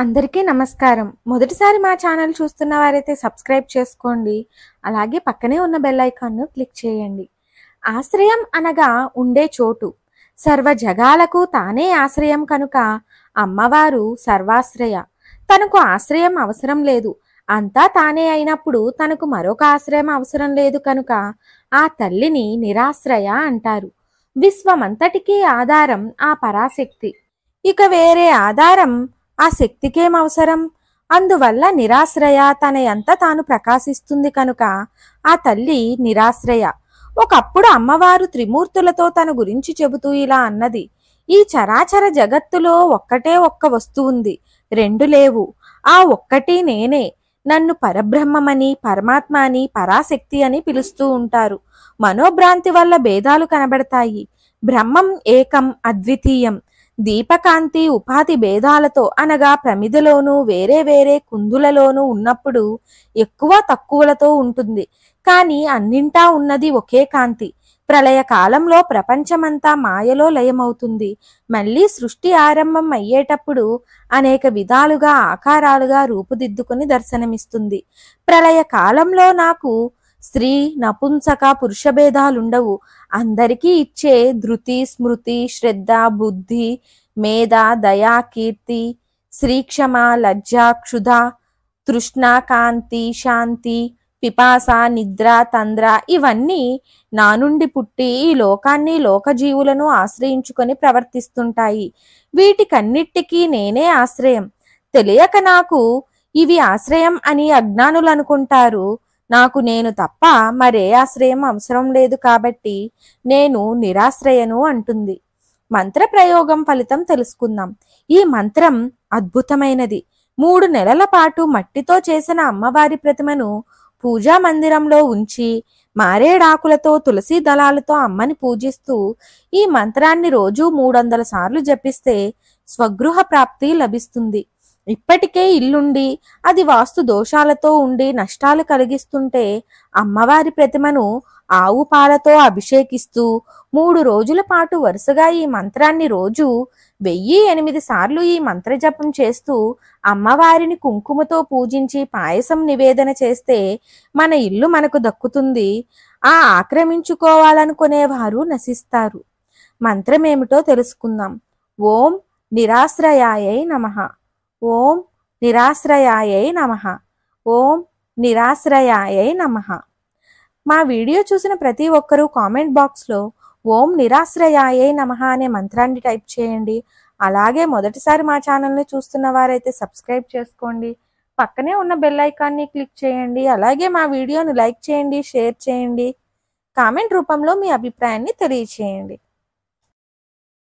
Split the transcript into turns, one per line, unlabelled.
అందరికీ నమస్కారం మొదటిసారి మా ఛానల్ చూస్తున్న వారైతే సబ్స్క్రైబ్ చేసుకోండి అలాగే పక్కనే ఉన్న బెల్ ఐకాన్ను క్లిక్ చేయండి ఆశ్రయం అనగా ఉండే చోటు సర్వ జగాలకు తానే ఆశ్రయం కనుక అమ్మవారు సర్వాశ్రయ తనకు ఆశ్రయం అవసరం లేదు అంతా తానే అయినప్పుడు తనకు మరొక ఆశ్రయం అవసరం లేదు కనుక ఆ తల్లిని నిరాశ్రయ అంటారు విశ్వమంతటికీ ఆధారం ఆ పరాశక్తి ఇక వేరే ఆధారం ఆ శక్తికేం అవసరం అందువల్ల నిరాశ్రయ తన ఎంత తాను ప్రకాశిస్తుంది కనుక ఆ తల్లి నిరాశ్రయ ఒకప్పుడు అమ్మవారు త్రిమూర్తులతో తన గురించి చెబుతూ ఇలా అన్నది ఈ చరాచర జగత్తులో ఒక్కటే ఒక్క వస్తువుంది రెండు లేవు ఆ ఒక్కటి నేనే నన్ను పరబ్రహ్మమని పరమాత్మ అని పరాశక్తి అని పిలుస్తూ ఉంటారు మనోభ్రాంతి వల్ల భేదాలు కనబడతాయి బ్రహ్మం ఏకం అద్వితీయం దీపకాంతి ఉపాధి భేదాలతో అనగా ప్రమిదలోనూ వేరే వేరే కుందులలోనూ ఉన్నప్పుడు ఎక్కువ తక్కువలతో ఉంటుంది కానీ అన్నింటా ఉన్నది ఒకే కాంతి ప్రళయ కాలంలో ప్రపంచమంతా మాయలో లయమవుతుంది మళ్ళీ సృష్టి ఆరంభం అయ్యేటప్పుడు అనేక విధాలుగా ఆకారాలుగా రూపుదిద్దుకుని దర్శనమిస్తుంది ప్రళయ కాలంలో నాకు స్త్రీ నపుంసక పురుష భేదాలుండవు అందరికీ ఇచ్చే ధృతి స్మృతి శ్రద్ధ బుద్ధి మేధ దయా కీర్తి శ్రీక్షమ లజ్జ క్షుధ తృష్ణ కాంతి శాంతి పిపాస నిద్ర తంద్ర ఇవన్నీ నా నుండి పుట్టి ఈ లోకాన్ని లోకజీవులను ఆశ్రయించుకొని ప్రవర్తిస్తుంటాయి వీటికన్నిటికీ నేనే ఆశ్రయం తెలియక నాకు ఇవి ఆశ్రయం అని అజ్ఞానులు అనుకుంటారు నాకు నేను తప్ప మరే ఆశ్రయం అవసరం లేదు కాబట్టి నేను నిరాశ్రయను అంటుంది మంత్ర ప్రయోగం ఫలితం తెలుసుకుందాం ఈ మంత్రం అద్భుతమైనది మూడు నెలల పాటు మట్టితో చేసిన అమ్మవారి ప్రతిమను పూజా మందిరంలో ఉంచి మారేడాకులతో తులసి దళాలతో అమ్మని పూజిస్తూ ఈ మంత్రాన్ని రోజు మూడు వందల సార్లు జపిస్తే స్వగృహ ప్రాప్తి లభిస్తుంది ఇప్పటికే ఇల్లుండి అది వాస్తు దోషాలతో ఉండి నష్టాలు కలిగిస్తుంటే అమ్మవారి ప్రతిమను ఆవు పాలతో అభిషేకిస్తూ మూడు రోజుల పాటు వరుసగా ఈ మంత్రాన్ని రోజు వెయ్యి ఎనిమిది సార్లు ఈ మంత్రజపం చేస్తూ అమ్మవారిని కుంకుమతో పూజించి పాయసం నివేదన చేస్తే మన ఇల్లు మనకు దక్కుతుంది ఆ ఆక్రమించుకోవాలనుకునేవారు నశిస్తారు మంత్రమేమిటో తెలుసుకుందాం ఓం నిరాశ్రయాయ నమ ఓం నిరాశ్రయాయై నమ ఓం నిరాశ్రయాయై నమ మా వీడియో చూసిన ప్రతి ఒక్కరూ కామెంట్ బాక్స్లో ఓం నిరాశ్రయాయై నమ అనే మంత్రాన్ని టైప్ చేయండి అలాగే మొదటిసారి మా ఛానల్ని చూస్తున్న వారైతే సబ్స్క్రైబ్ చేసుకోండి పక్కనే ఉన్న బెల్ ఐకాన్ని క్లిక్ చేయండి అలాగే మా వీడియోను లైక్ చేయండి షేర్ చేయండి కామెంట్ రూపంలో మీ అభిప్రాయాన్ని తెలియచేయండి